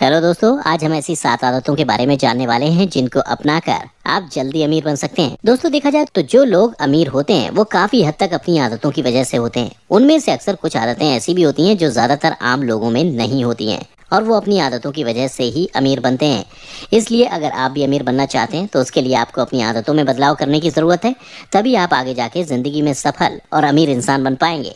hello दोस्तों आज हम ऐसी सात आदतों के बारे में जानने वाले हैं जिनको अपनाकर आप जल्दी अमीर बन सकते हैं दोस्तों देखा जाए तो जो लोग अमीर होते हैं वो काफी हद तक अपनी आदतों की वजह से होते हैं उनमें से अक्सर कुछ आदतें ऐसी भी होती हैं जो ज्यादातर आम लोगों में नहीं होती हैं और वो अपनी आदतों की वजह से ही अमीर बनते हैं इसलिए अगर आप भी अमीर बनना चाहते हैं तो उसके लिए आपको अपनी आदतों में बदलाव करने की ज़रूरत है तभी आप आगे जाके ज़िंदगी में सफल और अमीर इंसान बन पाएंगे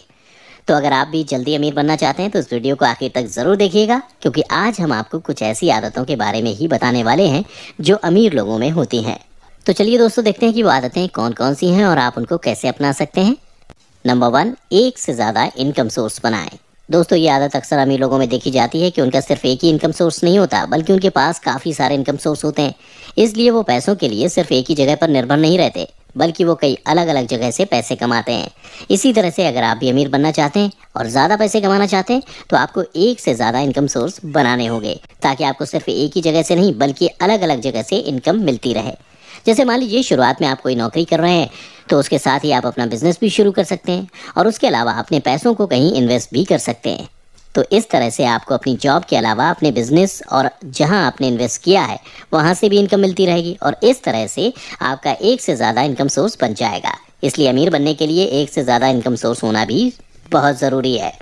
तो अगर आप भी जल्दी अमीर बनना चाहते हैं तो इस वीडियो को आखिर तक ज़रूर देखिएगा क्योंकि आज हम आपको कुछ ऐसी आदतों के बारे में ही बताने वाले हैं जो अमीर लोगों में होती हैं तो चलिए दोस्तों देखते हैं कि वो आदतें कौन कौन सी हैं और आप उनको कैसे अपना सकते हैं नंबर वन एक से ज़्यादा इनकम सोर्स बनाएं दोस्तों ये आदत अक्सर अमीर लोगों में देखी जाती है कि उनका सिर्फ एक ही इनकम सोर्स नहीं होता बल्कि उनके पास काफ़ी सारे इनकम सोर्स होते हैं इसलिए वो पैसों के लिए सिर्फ एक ही जगह पर निर्भर नहीं रहते बल्कि वो कई अलग अलग जगह से पैसे कमाते हैं इसी तरह से अगर आप भी अमीर बनना चाहते हैं और ज़्यादा पैसे कमाना चाहते हैं तो आपको एक से ज़्यादा इनकम सोर्स बनाने होंगे ताकि आपको सिर्फ एक ही जगह से नहीं बल्कि अलग अलग जगह से इनकम मिलती रहे जैसे मान लीजिए शुरुआत में आप कोई नौकरी कर रहे हैं तो उसके साथ ही आप अपना बिजनेस भी शुरू कर सकते हैं और उसके अलावा अपने पैसों को कहीं इन्वेस्ट भी कर सकते हैं तो इस तरह से आपको अपनी जॉब के अलावा अपने बिजनेस और जहां आपने इन्वेस्ट किया है वहां से भी इनकम मिलती रहेगी और इस तरह से आपका एक से ज़्यादा इनकम सोर्स बन जाएगा इसलिए अमीर बनने के लिए एक से ज़्यादा इनकम सोर्स होना भी बहुत ज़रूरी है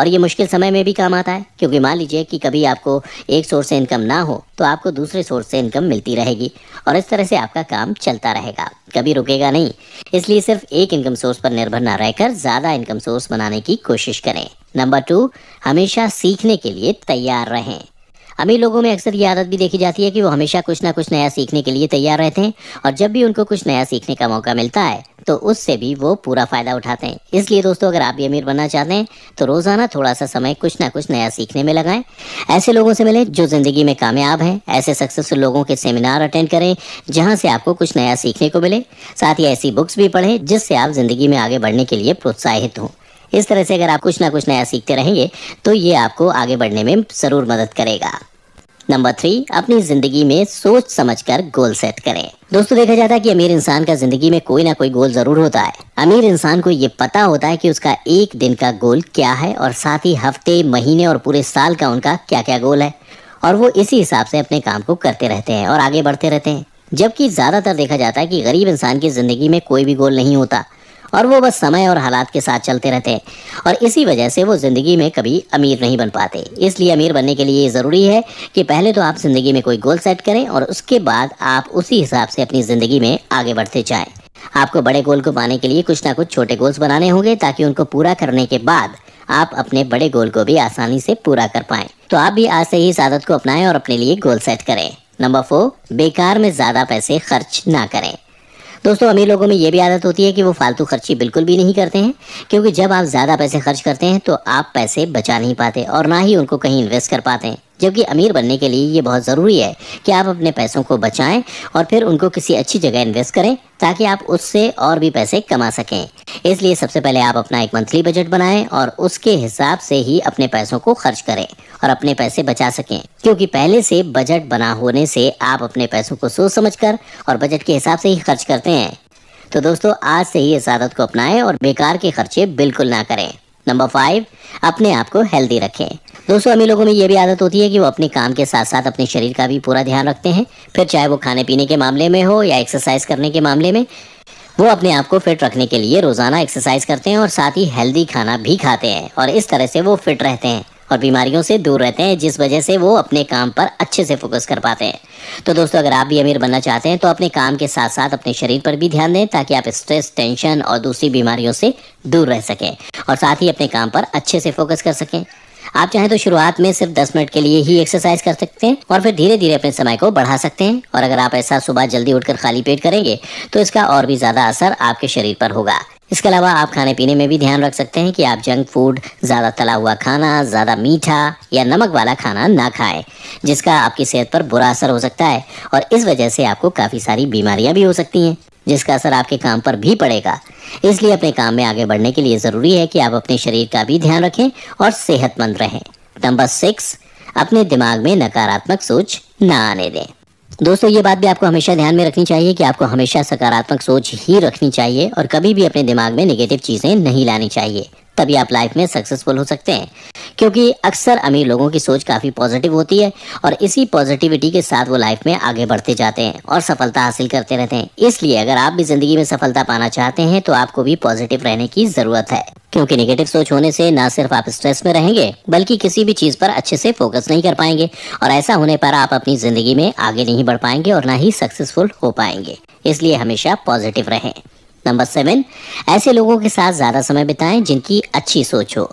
और ये मुश्किल समय में भी काम आता है क्योंकि मान लीजिए कि कभी आपको एक सोर्स से इनकम ना हो तो आपको दूसरे सोर्स से इनकम मिलती रहेगी और इस तरह से आपका काम चलता रहेगा कभी रुकेगा नहीं इसलिए सिर्फ एक इनकम सोर्स पर निर्भर ना रहकर ज़्यादा इनकम सोर्स बनाने की कोशिश करें नंबर टू हमेशा सीखने के लिए तैयार रहें अमीर लोगों में अक्सर ये आदत भी देखी जाती है कि वो हमेशा कुछ ना कुछ नया सीखने के लिए तैयार रहते हैं और जब भी उनको कुछ नया सीखने का मौका मिलता है तो उससे भी वो पूरा फ़ायदा उठाते हैं इसलिए दोस्तों अगर आप भी अमीर बनना चाहते हैं तो रोज़ाना थोड़ा सा समय कुछ ना कुछ नया सीखने में लगाएं ऐसे लोगों से मिलें जो ज़िंदगी में कामयाब हैं ऐसे सक्सेसफुल लोगों के सेमिनार अटेंड करें जहां से आपको कुछ नया सीखने को मिले साथ ही ऐसी बुक्स भी पढ़ें जिससे आप ज़िंदगी में आगे बढ़ने के लिए प्रोत्साहित हों इस तरह से अगर आप कुछ ना कुछ नया सीखते रहेंगे तो ये आपको आगे बढ़ने में ज़रूर मदद करेगा नंबर थ्री अपनी जिंदगी में सोच समझकर गोल सेट करें दोस्तों देखा जाता है कि अमीर इंसान का जिंदगी में कोई ना कोई गोल जरूर होता है अमीर इंसान को ये पता होता है कि उसका एक दिन का गोल क्या है और साथ ही हफ्ते महीने और पूरे साल का उनका क्या क्या गोल है और वो इसी हिसाब से अपने काम को करते रहते हैं और आगे बढ़ते रहते हैं जबकि ज़्यादातर देखा जाता है कि गरीब इंसान की ज़िंदगी में कोई भी गोल नहीं होता और वो बस समय और हालात के साथ चलते रहते और इसी वजह से वो ज़िंदगी में कभी अमीर नहीं बन पाते इसलिए अमीर बनने के लिए ज़रूरी है कि पहले तो आप ज़िंदगी में कोई गोल सेट करें और उसके बाद आप उसी हिसाब से अपनी ज़िंदगी में आगे बढ़ते जाए आपको बड़े गोल को पाने के लिए कुछ ना कुछ छोटे गोल्स बनाने होंगे ताकि उनको पूरा करने के बाद आप अपने बड़े गोल को भी आसानी से पूरा कर पाएं तो आप भी आज से ही इस आदत को अपनाएं और अपने लिए गोल सेट करें नंबर फोर बेकार में ज़्यादा पैसे खर्च ना करें दोस्तों अमीर लोगों में ये भी आदत होती है कि वो फालतू खर्ची बिल्कुल भी नहीं करते हैं क्योंकि जब आप ज़्यादा पैसे खर्च करते हैं तो आप पैसे बचा नहीं पाते और ना ही उनको कहीं इन्वेस्ट कर पाते हैं जबकि अमीर बनने के लिए ये बहुत ज़रूरी है कि आप अपने पैसों को बचाएं और फिर उनको किसी अच्छी जगह इन्वेस्ट करें ताकि आप उससे और भी पैसे कमा सकें इसलिए सबसे पहले आप अपना एक मंथली बजट बनाएं और उसके हिसाब से ही अपने पैसों को खर्च करें और अपने पैसे बचा सकें क्योंकि पहले से बजट बना होने से आप अपने पैसों को सोच समझ कर और बजट के हिसाब से ही खर्च करते हैं तो दोस्तों आज से ही इस आदत को अपनाएं और बेकार के खर्चे बिल्कुल ना करें नंबर फाइव अपने आप को हेल्दी रखें दोस्तों अमीर लोगों में ये भी आदत होती है कि वो अपने काम के साथ साथ अपने शरीर का भी पूरा ध्यान रखते हैं फिर चाहे वो खाने पीने के मामले में हो या एक्सरसाइज करने के मामले में वो अपने आप को फिट रखने के लिए रोज़ाना एक्सरसाइज करते हैं और साथ ही हेल्दी खाना भी खाते हैं और इस तरह से वो फिट रहते हैं और बीमारियों से दूर रहते हैं जिस वजह से वो अपने काम पर अच्छे से फोकस कर पाते हैं तो दोस्तों अगर आप भी अमीर बनना चाहते हैं तो अपने काम के साथ साथ अपने शरीर पर भी ध्यान दें ताकि आप स्ट्रेस टेंशन और दूसरी बीमारियों से दूर रह सकें और साथ ही अपने काम पर अच्छे से फोकस कर सकें आप चाहें तो शुरुआत में सिर्फ 10 मिनट के लिए ही एक्सरसाइज कर सकते हैं और फिर धीरे धीरे अपने समय को बढ़ा सकते हैं और अगर आप ऐसा सुबह जल्दी उठकर खाली पेट करेंगे तो इसका और भी ज़्यादा असर आपके शरीर पर होगा इसके अलावा आप खाने पीने में भी ध्यान रख सकते हैं कि आप जंक फूड ज़्यादा तला हुआ खाना ज़्यादा मीठा या नमक वाला खाना ना खाएं जिसका आपकी सेहत पर बुरा असर हो सकता है और इस वजह से आपको काफ़ी सारी बीमारियां भी हो सकती हैं जिसका असर आपके काम पर भी पड़ेगा इसलिए अपने काम में आगे बढ़ने के लिए ज़रूरी है कि आप अपने शरीर का भी ध्यान रखें और सेहतमंद रहें नंबर सिक्स अपने दिमाग में नकारात्मक सोच ना आने दें दोस्तों ये बात भी आपको हमेशा ध्यान में रखनी चाहिए कि आपको हमेशा सकारात्मक सोच ही रखनी चाहिए और कभी भी अपने दिमाग में नेगेटिव चीज़ें नहीं लानी चाहिए तभी आप लाइफ में सक्सेसफुल हो सकते हैं क्योंकि अक्सर अमीर लोगों की सोच काफ़ी पॉजिटिव होती है और इसी पॉजिटिविटी के साथ वो लाइफ में आगे बढ़ते जाते हैं और सफलता हासिल करते रहते हैं इसलिए अगर आप भी ज़िंदगी में सफलता पाना चाहते हैं तो आपको भी पॉजिटिव रहने की ज़रूरत है क्योंकि नेगेटिव सोच होने से ना सिर्फ आप स्ट्रेस में रहेंगे बल्कि किसी भी चीज़ पर अच्छे से फोकस नहीं कर पाएंगे और ऐसा होने पर आप अपनी ज़िंदगी में आगे नहीं बढ़ पाएंगे और ना ही सक्सेसफुल हो पाएंगे इसलिए हमेशा पॉजिटिव रहें नंबर सेवन ऐसे लोगों के साथ ज़्यादा समय बिताएं जिनकी अच्छी सोच हो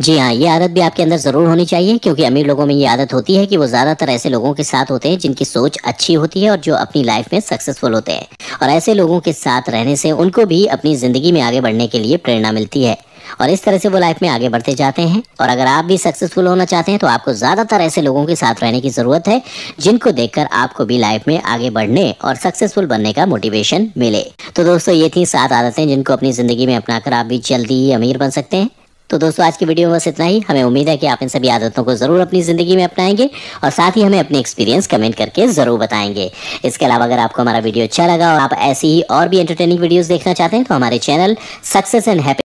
जी हाँ ये आदत भी आपके अंदर ज़रूर होनी चाहिए क्योंकि अमीर लोगों में ये आदत होती है कि वो ज़्यादातर ऐसे लोगों के साथ होते हैं जिनकी सोच अच्छी होती है और जो अपनी लाइफ में सक्सेसफुल होते हैं और ऐसे लोगों के साथ रहने से उनको भी अपनी ज़िंदगी में आगे बढ़ने के लिए प्रेरणा मिलती है और इस तरह से वो लाइफ में आगे बढ़ते जाते हैं और अगर आप भी सक्सेसफुल होना चाहते हैं तो आपको ज़्यादातर ऐसे लोगों के साथ रहने की ज़रूरत है जिनको देखकर आपको भी लाइफ में आगे बढ़ने और सक्सेसफुल बनने का मोटिवेशन मिले तो दोस्तों ये थी सात आदतें जिनको अपनी ज़िंदगी में अपनाकर आप भी जल्दी ही अमीर बन सकते हैं तो दोस्तों आज की वीडियो में बस इतना ही हमें उम्मीद है कि आप इन सभी आदतों को ज़रूर अपनी ज़िंदगी में अपनाएंगे और साथ ही हमें अपने एक्सपीरियंस कमेंट करके ज़रूर बताएंगे इसके अलावा अगर आपको हमारा वीडियो अच्छा लगा और आप ऐसी ही और भी एंटरटेनिंग वीडियोस देखना चाहते हैं तो हमारे चैनल सक्सेस एंड हैप्पी